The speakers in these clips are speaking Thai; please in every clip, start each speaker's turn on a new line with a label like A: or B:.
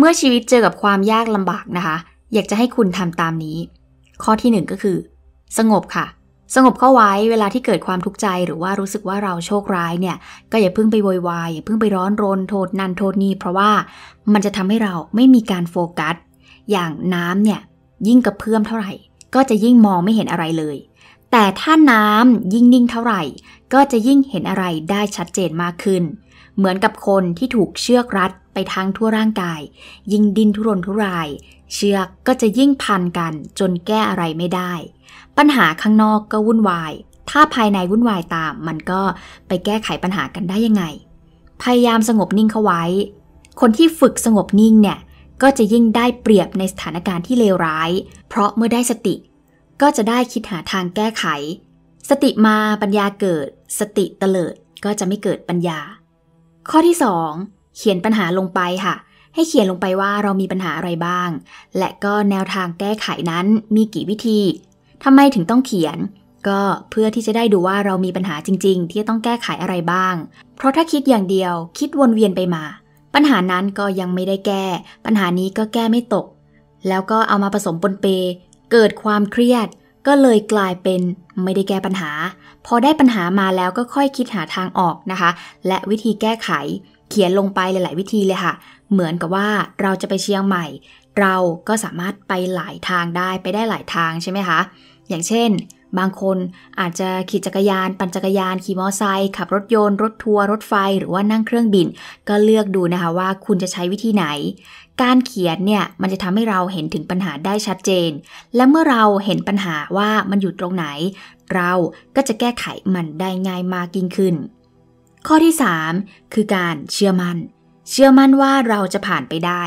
A: เมื่อชีวิตเจอกับความยากลำบากนะคะ อยากจะให้คุณทำตามนี้ ข้อที่1ก็คือสงบค่ะ สงบเข้าไว้เวลาที่เกิดความทุกข์ใจหรือว่ารู้สึกว่าเราโชคร้ายเนี่ย ก็อย่าเพิ่งไปโวยวายอย่าเพิ่งไปร้อนรนโทษนันโทษนี่เพราะว่ามันจะทำให้เราไม่มีการโฟกัสอย่างน้ำเนี่ยยิ่งกระเพื่อมเท่าไหร่ก็จะยิ่งมองไม่เห็นอะไรเลย แต่ถ้าน้ำยิ่งนิ่งเท่าไหร่ ก็จะยิ่งเห็นอะไรได้ชัดเจนมากขึ้นเหมือนกับคนที่ถูกเชือกรัดไปทั้งทั่วร่างกาย ยิ่งดิ้นทุรนทุราย เชือกก็จะยิ่งพันกันจนแก้อะไรไม่ได้ ปัญหาข้างนอกก็วุ่นวาย ถ้าภายในวุ่นวายตามมันก็ไปแก้ไขปัญหากันได้ยังไง พยายามสงบนิ่งเข้าไว้ คนที่ฝึกสงบนิ่งเนี่ยก็จะยิ่งได้เปรียบในสถานการณ์ที่เลวร้าย เพราะเมื่อได้สติ ก็จะได้คิดหาทางแก้ไข สติมาปัญญาเกิด สติเตลิดก็จะไม่เกิดปัญญาข้อที่ 2 เขียนปัญหาลงไปค่ะ ให้เขียนลงไปว่าเรามีปัญหาอะไรบ้าง และก็แนวทางแก้ไขนั้นมีกี่วิธีทำไมถึงต้องเขียน ก็เพื่อที่จะได้ดูว่าเรามีปัญหาจริง ๆ ที่จะต้องแก้ไขอะไรบ้าง เพราะถ้าคิดอย่างเดียว คิดวนเวียนไปมา ปัญหานั้นก็ยังไม่ได้แก้ ปัญหานี้ก็แก้ไม่ตก แล้วก็เอามาผสมปนเป เกิดความเครียด ก็เลยกลายเป็นไม่ได้แก้ปัญหาพอได้ปัญหามาแล้วก็ค่อยคิดหาทางออกนะคะ และวิธีแก้ไขเขียนลงไปหลายๆวิธีเลยค่ะ เหมือนกับว่าเราจะไปเชียงใหม่ เราก็สามารถไปหลายทางได้ไปได้หลายทางใช่ไหมคะ อย่างเช่น บางคนอาจจะ ขี่จักรยานปั่นจักรยานขี่มอเตอร์ไซค์ขับรถยนต์รถทัวร์รถไฟหรือว่านั่งเครื่องบิน ก็เลือกดูนะคะ ว่าคุณจะใช้วิธีไหน การเขียนเนี่ยมันจะทำให้เราเห็นถึงปัญหาได้ชัดเจน และเมื่อเราเห็นปัญหาว่ามันอยู่ตรงไหนเราก็จะแก้ไขมันได้ง่ายมากยิ่งขึ้น ข้อที่ 3 คือการเชื่อมัน่น เชื่อมั่นว่าเราจะผ่านไปได้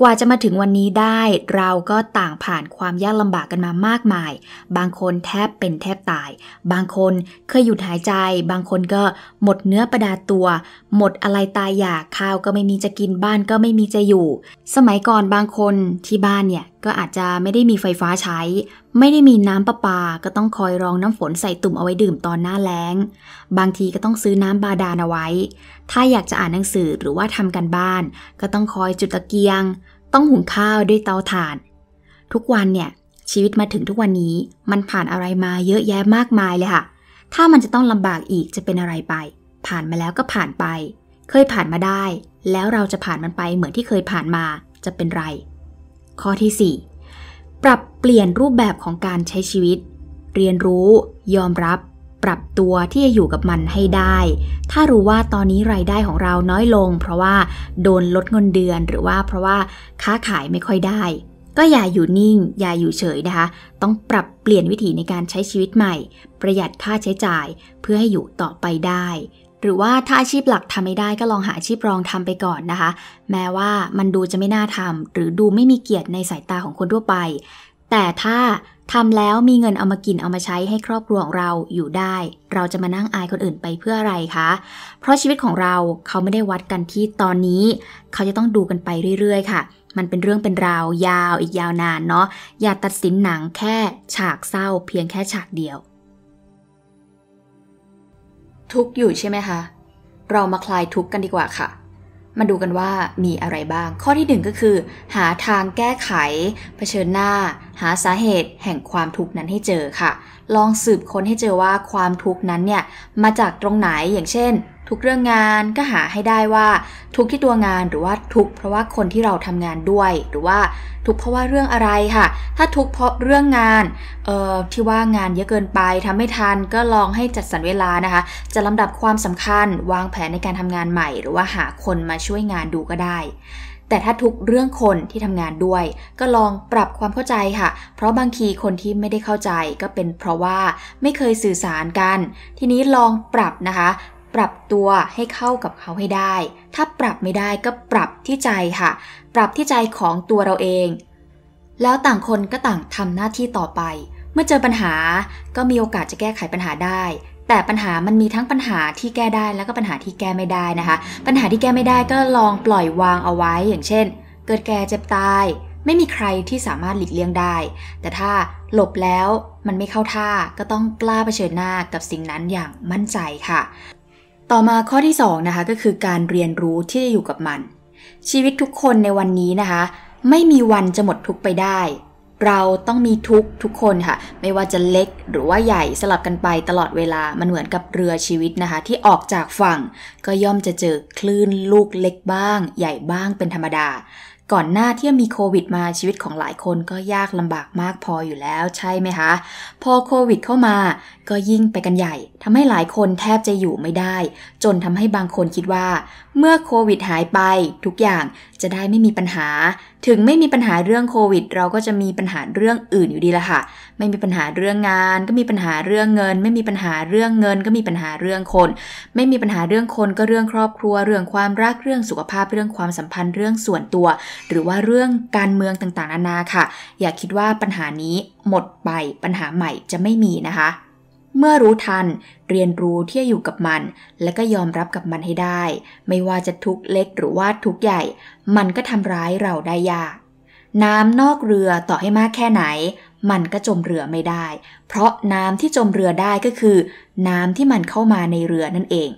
A: กว่าจะมาถึงวันนี้ได้ เราก็ต่างผ่านความยากลำบากกันมามากมาย บางคนแทบเป็นแทบตาย บางคนเคยหยุดหายใจ บางคนก็หมดเนื้อประดาตัว หมดอะไรตายอยากข้าวก็ไม่มีจะกินบ้านก็ไม่มีจะอยู่ สมัยก่อนบางคนที่บ้านเนี่ยก็อาจจะไม่ได้มีไฟฟ้าใช้ ไม่ได้มีน้ำประปา ก็ต้องคอยรองน้ำฝนใส่ตุ่มเอาไว้ดื่มตอนหน้าแล้ง บางทีก็ต้องซื้อน้ำบาดาลเอาไว้ ถ้าอยากจะอ่านหนังสือหรือว่าทำกันบ้าน ก็ต้องคอยจุดตะเกียง ต้องหุงข้าวด้วยเตาถ่าน ทุกวันเนี่ยชีวิตมาถึงทุกวันนี้ มันผ่านอะไรมาเยอะแยะมากมายเลยค่ะ ถ้ามันจะต้องลำบากอีกจะเป็นอะไรไป ผ่านมาแล้วก็ผ่านไป เคยผ่านมาได้ แล้วเราจะผ่านมันไปเหมือนที่เคยผ่านมาจะเป็นไรข้อที่ 4 ปรับเปลี่ยนรูปแบบของการใช้ชีวิต เรียนรู้ ยอมรับปรับตัวที่จะอยู่กับมันให้ได้ ถ้ารู้ว่าตอนนี้รายได้ของเราน้อยลง เพราะว่าโดนลดเงินเดือน หรือว่าเพราะว่าค้าขายไม่ค่อยได้ ก็อย่าอยู่นิ่ง อย่าอยู่เฉยนะคะ ต้องปรับเปลี่ยนวิธีในการใช้ชีวิตใหม่ ประหยัดค่าใช้จ่าย เพื่อให้อยู่ต่อไปได้หรือว่าถ้าอาชีพหลักทำไม่ได้ก็ลองหาอาชีพรองทำไปก่อนนะคะ แม้ว่ามันดูจะไม่น่าทำ หรือดูไม่มีเกียรติในสายตาของคนทั่วไป แต่ถ้าทำแล้วมีเงินเอามากินเอามาใช้ให้ครอบครัวของเราอยู่ได้ เราจะมานั่งอายคนอื่นไปเพื่ออะไรคะ เพราะชีวิตของเราเขาไม่ได้วัดกันที่ตอนนี้ เขาจะต้องดูกันไปเรื่อย ๆ ค่ะ มันเป็นเรื่องเป็นราวยาวอีกยาวนานเนาะอย่าตัดสินหนังแค่ฉากเศร้า เพียงแค่ฉากเดียวทุกข์อยู่ใช่ไหมคะ เรามาคลายทุกข์กันดีกว่าค่ะ มาดูกันว่ามีอะไรบ้าง ข้อที่1ก็คือ หาทางแก้ไขเผชิญหน้า หาสาเหตุ แห่งความทุกข์นั้นให้เจอค่ะ ลองสืบค้นให้เจอว่าความทุกข์นั้นเนี่ย มาจากตรงไหนอย่างเช่นทุกเรื่องงานก็หาให้ได้ว่าทุกที่ตัวงานหรือว่าทุกเพราะว่าคนที่เราทำงานด้วย หรือว่าทุกเพราะว่าเรื่องอะไรค่ะ ถ้าทุกเพราะเรื่องงานเอ่อที่ว่างานเยอะเกินไปทำไม่ทันก็ลองให้จัดสรรเวลานะคะจะลำดับความสำคัญวางแผนในการทำงานใหม่ หรือว่าหาคนมาช่วยงานดูก็ได้ แต่ถ้าทุกเรื่องคนที่ทำงานด้วย ก็ลองปรับความเข้าใจค่ะ เพราะบางทีคนที่ไม่ได้เข้าใจก็เป็นเพราะว่าไม่เคยสื่อสารกัน ทีนี้ลองปรับนะคะปรับตัวให้เข้ากับเขาให้ได้ ถ้าปรับไม่ได้ก็ปรับที่ใจค่ะ ปรับที่ใจของตัวเราเอง แล้วต่างคนก็ต่างทำหน้าที่ต่อไป เมื่อเจอปัญหา ก็มีโอกาสจะแก้ไขปัญหาได้ แต่ปัญหามันมีทั้งปัญหาที่แก้ได้แล้วก็ปัญหาที่แก้ไม่ได้นะคะ ปัญหาที่แก้ไม่ได้ก็ลองปล่อยวางเอาไว้ อย่างเช่น เกิดแก่เจ็บตาย ไม่มีใครที่สามารถหลีกเลี่ยงได้ แต่ถ้าหลบแล้วมันไม่เข้าท่า ก็ต้องกล้าเผชิญหน้ากับสิ่งนั้นอย่างมั่นใจค่ะต่อมาข้อที่2นะคะก็คือการเรียนรู้ที่จะอยู่กับมัน ชีวิตทุกคนในวันนี้นะคะไม่มีวันจะหมดทุกไปได้ เราต้องมีทุกทุกคนค่ะไม่ว่าจะเล็กหรือว่าใหญ่สลับกันไปตลอดเวลามันเหมือนกับเรือชีวิตนะคะที่ออกจากฝั่ง ก็ย่อมจะเจอคลื่นลูกเล็กบ้าง ใหญ่บ้างเป็นธรรมดาก่อนหน้าที่มีโควิดมาชีวิตของหลายคนก็ยากลำบากมากพออยู่แล้วใช่ไหมคะพอโควิดเข้ามาก็ยิ่งไปกันใหญ่ทำให้หลายคนแทบจะอยู่ไม่ได้ จนทำให้บางคนคิดว่าเมื่อโควิดหายไปทุกอย่างจะได้ไม่มีปัญหาถึงไม่มีปัญหาเรื่องโควิดเราก็จะมีปัญหาเรื่องอื่นอยู่ดีละค่ะไม่มีปัญหาเรื่องงาน ก็มีปัญหาเรื่องเงินไม่มีปัญหาเรื่องเงิน ก็มีปัญหาเรื่องคน ไม่มีปัญหาเรื่องคนก็เรื่องครอบครัวเรื่องความรักเรื่องสุขภาพเรื่องความสัมพันธ์เรื่องส่วนตัวหรือว่าเรื่องการเมืองต่างๆนานาค่ะ อย่าคิดว่าปัญหานี้หมดไปปัญหาใหม่จะไม่มีนะคะ เมื่อรู้ทันเรียนรู้ที่จะอยู่กับมัน และก็ยอมรับกับมันให้ได้ ไม่ว่าจะทุกเล็กหรือว่าทุกใหญ่ มันก็ทำร้ายเราได้ยากน้ำนอกเรือต่อให้มากแค่ไหน มันก็จมเรือไม่ได้ เพราะน้ำที่จมเรือได้ก็คือ น้ำที่มันเข้ามาในเรือนั่นเอง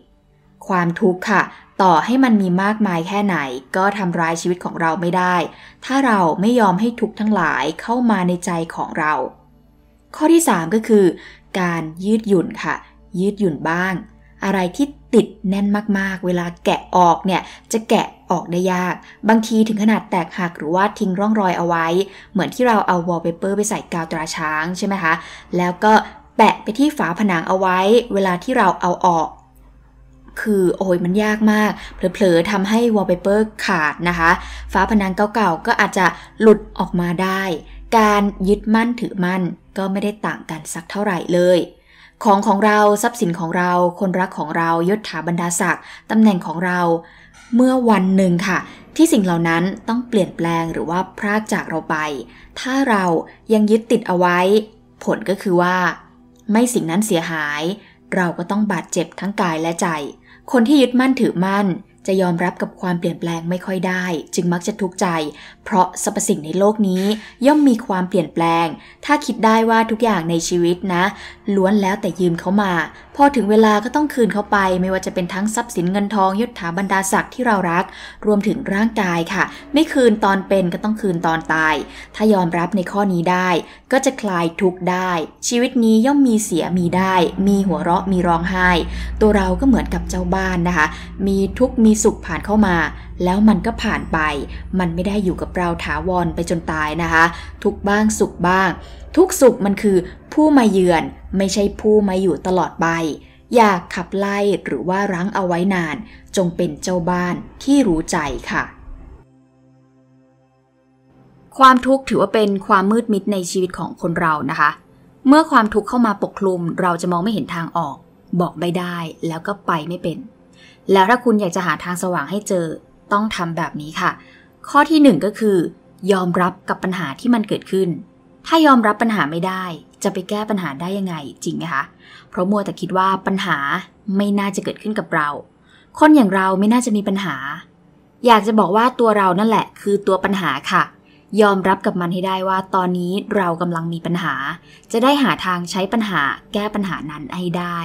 A: ความทุกข์ค่ะต่อให้มันมีมากมายแค่ไหนก็ทำร้ายชีวิตของเราไม่ได้ ถ้าเราไม่ยอมให้ทุกทั้งหลายเข้ามาในใจของเรา ข้อที่ 3 ก็คือการยืดหยุ่นค่ะ ยืดหยุ่นบ้าง อะไรที่ติดแน่นมากๆ เวลาแกะออกเนี่ยจะแกะออกได้ยาก บางทีถึงขนาดแตกหักหรือว่าทิ้งร่องรอยเอาไว้ เหมือนที่เราเอาวอลเปเปอร์ไปใส่กาวตราช้างใช่ไหมคะแล้วก็แปะไปที่ฝาผนังเอาไว้ เวลาที่เราเอาออกคือโอ้ยมันยากมาก เผลอๆทำให้วอลเปเปอร์ขาดนะคะ ฟ้าผนังเก่าๆ ก็อาจจะหลุดออกมาได้ การยึดมั่นถือมั่น ก็ไม่ได้ต่างกันสักเท่าไหร่เลย ของของเราทรัพย์สินของเราคนรักของเรายศถาบรรดาศักดิ์ตำแหน่งของเรา เมื่อวันหนึ่งค่ะ ที่สิ่งเหล่านั้นต้องเปลี่ยนแปลงหรือว่าพรากจากเราไป ถ้าเรายังยึดติดเอาไว้ ผลก็คือว่า ไม่สิ่งนั้นเสียหาย เราก็ต้องบาดเจ็บทั้งกายและใจคนที่ยึดมั่นถือมั่นจะยอมรับกับความเปลี่ยนแปลงไม่ค่อยได้ จึงมักจะทุกข์ใจเพราะสรรพสิ่งในโลกนี้ย่อมมีความเปลี่ยนแปลง ถ้าคิดได้ว่าทุกอย่างในชีวิตนะ ล้วนแล้วแต่ยืมเขามา พอถึงเวลาก็ต้องคืนเขาไปไม่ว่าจะเป็นทั้งทรัพย์สินเงินทองยศถาบรรดาศักดิ์ที่เรารัก รวมถึงร่างกายค่ะ ไม่คืนตอนเป็นก็ต้องคืนตอนตาย ถ้ายอมรับในข้อนี้ได้ ก็จะคลายทุกข์ได้ ชีวิตนี้ย่อมมีเสียมีได้ มีหัวเราะมีร้องไห้ ตัวเราก็เหมือนกับเจ้าบ้านนะคะมีทุกมีสุขผ่านเข้ามา แล้วมันก็ผ่านไปมันไม่ได้อยู่กับเราถาวรไปจนตายนะคะ ทุกบ้างสุขบ้าง ทุกสุขมันคือผู้มาเยือนไม่ใช่ผู้มาอยู่ตลอดไปอย่าขับไล่หรือว่ารั้งเอาไว้นาน จงเป็นเจ้าบ้านที่รู้ใจค่ะ ความทุกข์ถือว่าเป็นความมืดมิดในชีวิตของคนเรานะคะ เมื่อความทุกข์เข้ามาปกคลุมเราจะมองไม่เห็นทางออก บอกไม่ได้แล้วก็ไปไม่เป็นแล้วถ้าคุณอยากจะหาทางสว่างให้เจอ ต้องทำแบบนี้ค่ะ ข้อที่ 1 ก็คือยอมรับกับปัญหาที่มันเกิดขึ้น ถ้ายอมรับปัญหาไม่ได้ จะไปแก้ปัญหาได้ยังไง จริงไหมคะ เพราะมัวแต่คิดว่าปัญหาไม่น่าจะเกิดขึ้นกับเรา คนอย่างเราไม่น่าจะมีปัญหา อยากจะบอกว่าตัวเรานั่นแหละคือตัวปัญหาค่ะ ยอมรับกับมันให้ได้ว่า ตอนนี้เรากำลังมีปัญหา จะได้หาทางใช้ปัญหาแก้ปัญหานั้นให้ได้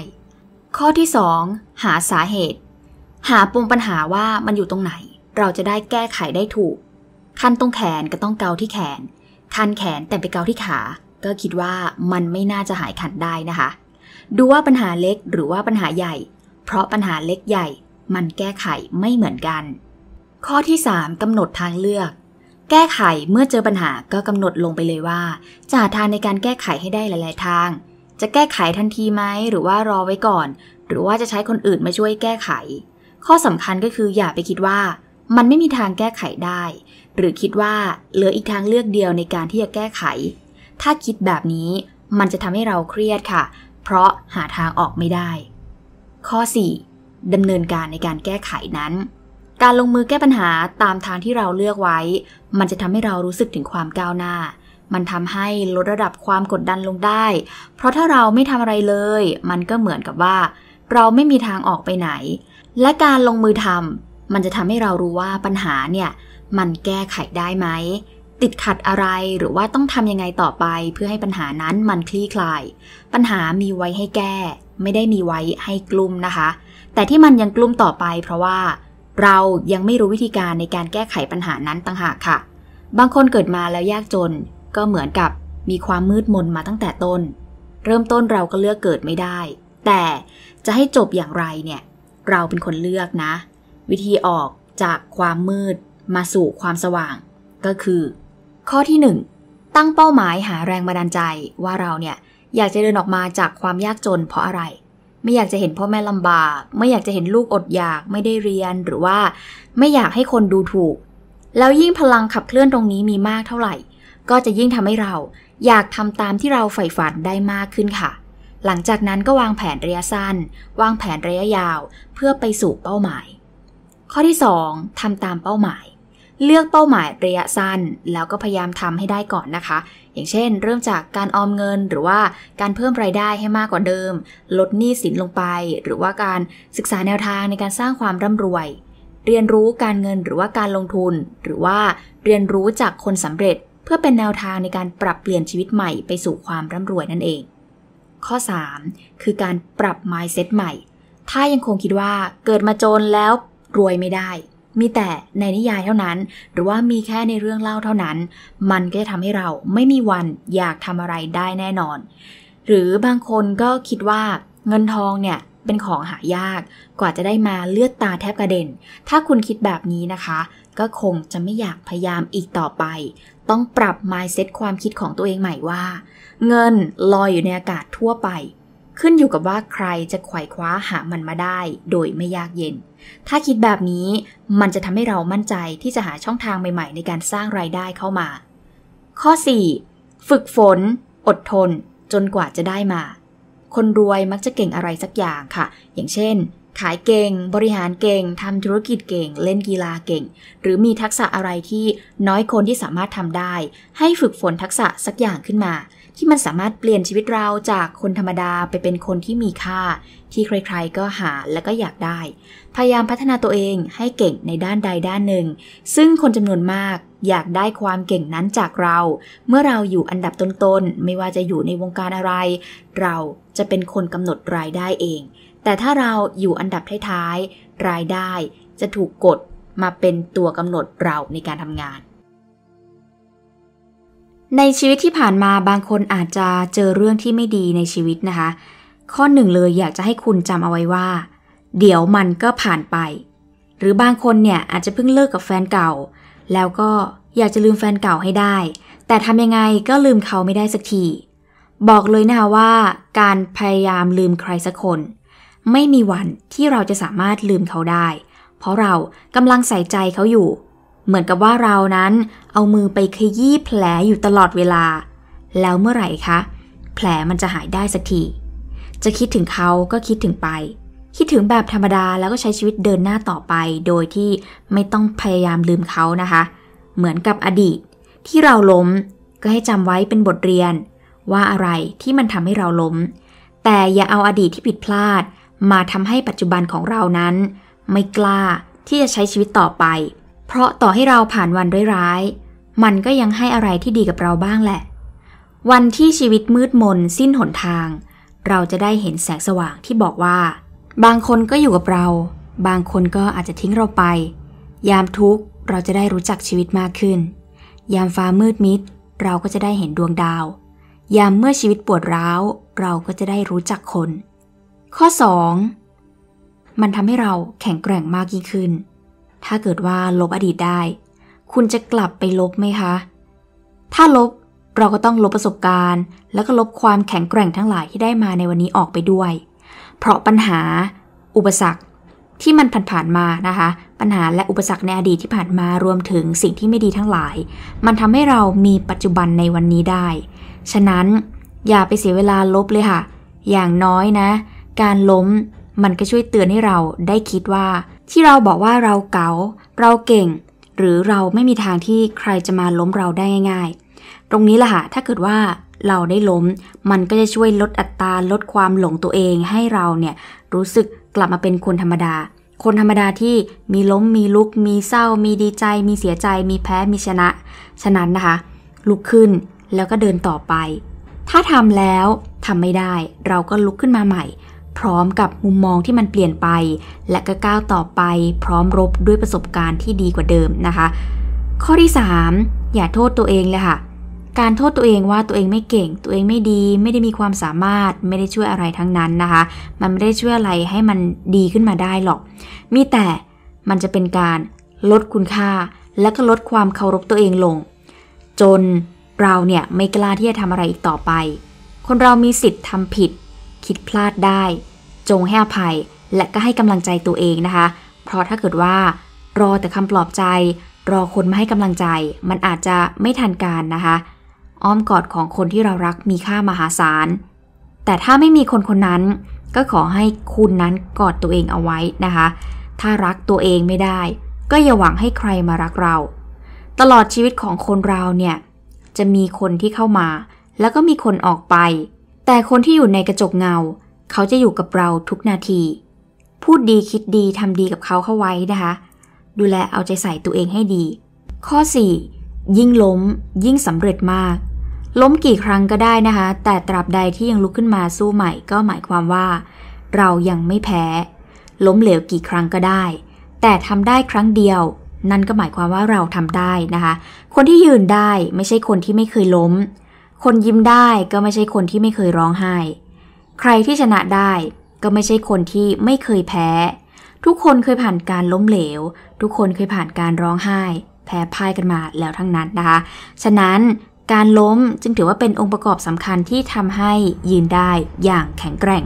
A: ข้อที่ 2 หาสาเหตุหาปมปัญหาว่ามันอยู่ตรงไหน เราจะได้แก้ไขได้ถูกคันตรงแขนก็ต้องเกาที่แขนคันแขนแต่ไปเกาที่ขา ก็คิดว่ามันไม่น่าจะหายขันได้นะคะ ดูว่าปัญหาเล็กหรือว่าปัญหาใหญ่ เพราะปัญหาเล็กใหญ่ มันแก้ไขไม่เหมือนกัน ข้อที่ 3 กำหนดทางเลือก แก้ไขเมื่อเจอปัญหาก็กำหนดลงไปเลยว่า จะหาทางในการแก้ไขให้ได้หลายๆทาง จะแก้ไขทันทีไหมหรือว่ารอไว้ก่อน หรือว่าจะใช้คนอื่นมาช่วยแก้ไขข้อสำคัญก็คืออย่าไปคิดว่ามันไม่มีทางแก้ไขได้ หรือคิดว่าเหลืออีกทางเลือกเดียวในการที่จะแก้ไข ถ้าคิดแบบนี้มันจะทำให้เราเครียดค่ะ เพราะหาทางออกไม่ได้ ข้อ 4. ดำเนินการในการแก้ไขนั้น การลงมือแก้ปัญหาตามทางที่เราเลือกไว้ มันจะทำให้เรารู้สึกถึงความก้าวหน้า มันทำให้ลดระดับความกดดันลงได้ เพราะถ้าเราไม่ทำอะไรเลย มันก็เหมือนกับว่าเราไม่มีทางออกไปไหน และการลงมือทำมันจะทำให้เรารู้ว่าปัญหาเนี่ย มันแก้ไขได้ไหม ติดขัดอะไรหรือว่าต้องทำยังไงต่อไป เพื่อให้ปัญหานั้นมันคลี่คลาย ปัญหามีไว้ให้แก้ ไม่ได้มีไว้ให้กลุ้มนะคะ แต่ที่มันยังกลุ้มต่อไปเพราะว่าเรายังไม่รู้วิธีการในการแก้ไขปัญหานั้นต่างหากค่ะ บางคนเกิดมาแล้วยากจนก็เหมือนกับมีความมืดมนมาตั้งแต่ต้น เริ่มต้นเราก็เลือกเกิดไม่ได้ แต่จะให้จบอย่างไรเนี่ยเราเป็นคนเลือกนะ วิธีออกจากความมืดมาสู่ความสว่าง ก็คือ ข้อที่ 1 ตั้งเป้าหมายหาแรงบันดาลใจว่าเราเนี่ย อยากจะเดินออกมาจากความยากจนเพราะอะไร ไม่อยากจะเห็นพ่อแม่ลำบาก ไม่อยากจะเห็นลูกอดอยากไม่ได้เรียนหรือว่า ไม่อยากให้คนดูถูก แล้วยิ่งพลังขับเคลื่อนตรงนี้มีมากเท่าไหร่ ก็จะยิ่งทำให้เราอยากทำตามที่เราใฝ่ฝันได้มากขึ้นค่ะหลังจากนั้นก็วางแผนระยะสั้น วางแผนระยะยาว เพื่อไปสู่เป้าหมาย ข้อที่ 2 ทำตามเป้าหมาย เลือกเป้าหมายระยะสั้น แล้วก็พยายามทำให้ได้ก่อนนะคะ อย่างเช่น เริ่มจากการออมเงิน หรือว่าการเพิ่มรายได้ให้มากกว่าเดิม ลดหนี้สินลงไป หรือว่าการศึกษาแนวทางในการสร้างความร่ำรวย เรียนรู้การเงินหรือว่าการลงทุน หรือว่าเรียนรู้จากคนสำเร็จ เพื่อเป็นแนวทางในการปรับเปลี่ยนชีวิตใหม่ไปสู่ความร่ำรวยนั่นเองข้อ 3 คือการปรับ mindset ใหม่ ถ้ายังคงคิดว่าเกิดมาจนแล้วรวยไม่ได้ มีแต่ในนิยายเท่านั้น หรือว่ามีแค่ในเรื่องเล่าเท่านั้น มันก็จะทำให้เราไม่มีวันอยากทำอะไรได้แน่นอน หรือบางคนก็คิดว่าเงินทองเนี่ยเป็นของหายากกว่าจะได้มาเลือดตาแทบกระเด็น ถ้าคุณคิดแบบนี้นะคะ ก็คงจะไม่อยากพยายามอีกต่อไป ต้องปรับ mindset ความคิดของตัวเองใหม่ว่าเงินลอยอยู่ในอากาศทั่วไป ขึ้นอยู่กับว่าใครจะไขว่คว้าหามันมาได้ โดยไม่ยากเย็น ถ้าคิดแบบนี้ มันจะทำให้เรามั่นใจที่จะหาช่องทางใหม่ๆ ในการสร้างรายได้เข้ามา ข้อ 4. ฝึกฝน อดทน จนกว่าจะได้มา คนรวยมักจะเก่งอะไรสักอย่างค่ะ อย่างเช่น ขายเก่ง บริหารเก่งทำธุรกิจเก่ง เล่นกีฬาเก่ง หรือมีทักษะอะไรที่น้อยคนที่สามารถทำได้ ให้ฝึกฝนทักษะสักอย่างขึ้นมาที่มันสามารถเปลี่ยนชีวิต เราจากคนธรรมดาไปเป็นคนที่มีค่าที่ใคร ๆ ก็หาและก็อยากได้ พยายามพัฒนาตัวเองให้เก่งในด้านใดด้านหนึ่ง ซึ่งคนจำนวนมากอยากได้ความเก่งนั้นจากเรา เมื่อเราอยู่อันดับต้น ๆ ไม่ว่าจะอยู่ในวงการอะไร เราจะเป็นคนกำหนดรายได้เอง แต่ถ้าเราอยู่อันดับท้ายๆรายได้จะถูกกดมาเป็นตัวกำหนดเราในการทำงานในชีวิตที่ผ่านมาบางคนอาจจะเจอเรื่องที่ไม่ดีในชีวิตนะคะ ข้อหนึ่งเลยอยากจะให้คุณจำเอาไว้ว่า เดี๋ยวมันก็ผ่านไป หรือบางคนเนี่ยอาจจะเพิ่งเลิกกับแฟนเก่า แล้วก็อยากจะลืมแฟนเก่าให้ได้ แต่ทำยังไงก็ลืมเขาไม่ได้สักที บอกเลยนะคะว่าการพยายามลืมใครสักคน ไม่มีวันที่เราจะสามารถลืมเขาได้ เพราะเรากำลังใส่ใจเขาอยู่เหมือนกับว่าเรานั้นเอามือไปขยี้แผลอยู่ตลอดเวลา แล้วเมื่อไหร่คะ แผลมันจะหายได้สักที จะคิดถึงเขาก็คิดถึงไป คิดถึงแบบธรรมดาแล้วก็ใช้ชีวิตเดินหน้าต่อไป โดยที่ไม่ต้องพยายามลืมเขานะคะ เหมือนกับอดีต ที่เราล้มก็ให้จำไว้เป็นบทเรียนว่าอะไรที่มันทำให้เราล้ม แต่อย่าเอาอดีตที่ผิดพลาด มาทำให้ปัจจุบันของเรานั้น ไม่กล้าที่จะใช้ชีวิตต่อไปเพราะต่อให้เราผ่านวันร้ายๆมันก็ยังให้อะไรที่ดีกับเราบ้างแหละ วันที่ชีวิตมืดมนสิ้นหนทาง เราจะได้เห็นแสงสว่างที่บอกว่า บางคนก็อยู่กับเรา บางคนก็อาจจะทิ้งเราไป ยามทุกข์เราจะได้รู้จักชีวิตมากขึ้น ยามฟ้ามืดมิดเราก็จะได้เห็นดวงดาว ยามเมื่อชีวิตปวดร้าวเราก็จะได้รู้จักคน ข้อ 2. มันทำให้เราแข็งแกร่งมากยิ่งขึ้นถ้าเกิดว่าลบอดีตได้ คุณจะกลับไปลบไหมคะ ถ้าลบเราก็ต้องลบประสบการณ์ แล้วก็ลบความแข็งแกร่งทั้งหลายที่ได้มาในวันนี้ออกไปด้วย เพราะปัญหาอุปสรรคที่มันผ่านๆมานะคะ ปัญหาและอุปสรรคในอดีตที่ผ่านมา รวมถึงสิ่งที่ไม่ดีทั้งหลาย มันทำให้เรามีปัจจุบันในวันนี้ได้ ฉะนั้นอย่าไปเสียเวลาลบเลยค่ะ อย่างน้อยนะ การล้มมันก็ช่วยเตือนให้เราได้คิดว่าที่เราบอกว่าเราเกา๋าเราเก่ง หรือเราไม่มีทางที่ใครจะมาล้มเราได้ง่ายๆ ตรงนี้ล่ะค่ะถ้าเกิดว่าเราได้ล้ม มันก็จะช่วยลดอัตราลดความหลงตัวเอง ให้เราเนี่ยรู้สึกกลับมาเป็นคนธรรมดา คนธรรมดาที่มีล้ม มีลุกมีเศร้า มีดีใจ มีเสียใจมีแพ้มีชนะ ฉะนั้นนะคะ ลุกขึ้นแล้วก็เดินต่อไป ถ้าทำแล้วทำไม่ได้ เราก็ลุกขึ้นมาใหม่พร้อมกับมุมมองที่มันเปลี่ยนไปและก็ก้าวต่อไปพร้อมรบด้วยประสบการณ์ที่ดีกว่าเดิมนะคะ ข้อที่ 3อย่าโทษตัวเองเลยค่ะการโทษตัวเองว่าตัวเองไม่เก่งตัวเองไม่ดี ไม่ได้มีความสามารถ ไม่ได้ช่วยอะไรทั้งนั้นนะคะมันไม่ได้ช่วยอะไรให้มันดีขึ้นมาได้หรอก มีแต่มันจะเป็นการลดคุณค่า และก็ลดความเคารพตัวเองลง จนเราเนี่ยไม่กล้าที่จะทำอะไรอีกต่อไป คนเรามีสิทธิ์ทำผิดคิดพลาดได้ จงให้อภัย และก็ให้กำลังใจตัวเองนะคะ เพราะถ้าเกิดว่า รอแต่คำปลอบใจ รอคนมาให้กำลังใจมันอาจจะไม่ทันการนะคะ อ้อมกอดของคนที่เรารักมีค่ามหาศาลแต่ถ้าไม่มีคนคนนั้น ก็ขอให้คุณนั้นกอดตัวเองเอาไว้นะคะ ถ้ารักตัวเองไม่ได้ ก็อย่าหวังให้ใครมารักเรา ตลอดชีวิตของคนเราเนี่ยจะมีคนที่เข้ามา แล้วก็มีคนออกไปแต่คนที่อยู่ในกระจกเงา เขาจะอยู่กับเราทุกนาที พูดดีคิดดีทำดีกับเขาเข้าไว้นะคะ ดูแลเอาใจใส่ตัวเองให้ดี ข้อ 4 ยิ่งล้มยิ่งสำเร็จมาก ล้มกี่ครั้งก็ได้นะคะ แต่ตราบใดที่ยังลุกขึ้นมาสู้ใหม่ก็หมายความว่า เรายังไม่แพ้ ล้มเหลวกี่ครั้งก็ได้ แต่ทำได้ครั้งเดียว นั่นก็หมายความว่าเราทำได้นะคะคนที่ยืนได้ไม่ใช่คนที่ไม่เคยล้มคนยิ้มได้ก็ไม่ใช่คนที่ไม่เคยร้องไห้ ใครที่ชนะได้ก็ไม่ใช่คนที่ไม่เคยแพ้ ทุกคนเคยผ่านการล้มเหลว ทุกคนเคยผ่านการร้องไห้ แพ้พ่ายกันมาแล้วทั้งนั้นนะคะ ฉะนั้นการล้มจึงถือว่าเป็นองค์ประกอบสำคัญที่ทำให้ยืนได้อย่างแข็งแกร่ง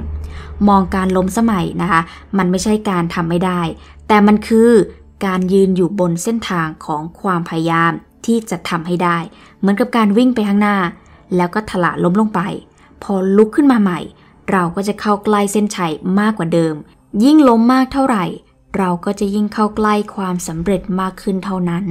A: มองการล้มสมัยนะคะ มันไม่ใช่การทำไม่ได้ แต่มันคือการยืนอยู่บนเส้นทางของความพยายามที่จะทำให้ได้ เหมือนกับการวิ่งไปข้างหน้าแล้วก็ถลาล้มลงไป พอลุกขึ้นมาใหม่ เราก็จะเข้าใกล้เส้นชัยมากกว่าเดิม ยิ่งล้มมากเท่าไหร่ เราก็จะยิ่งเข้าใกล้ความสำเร็จมากขึ้นเท่านั้น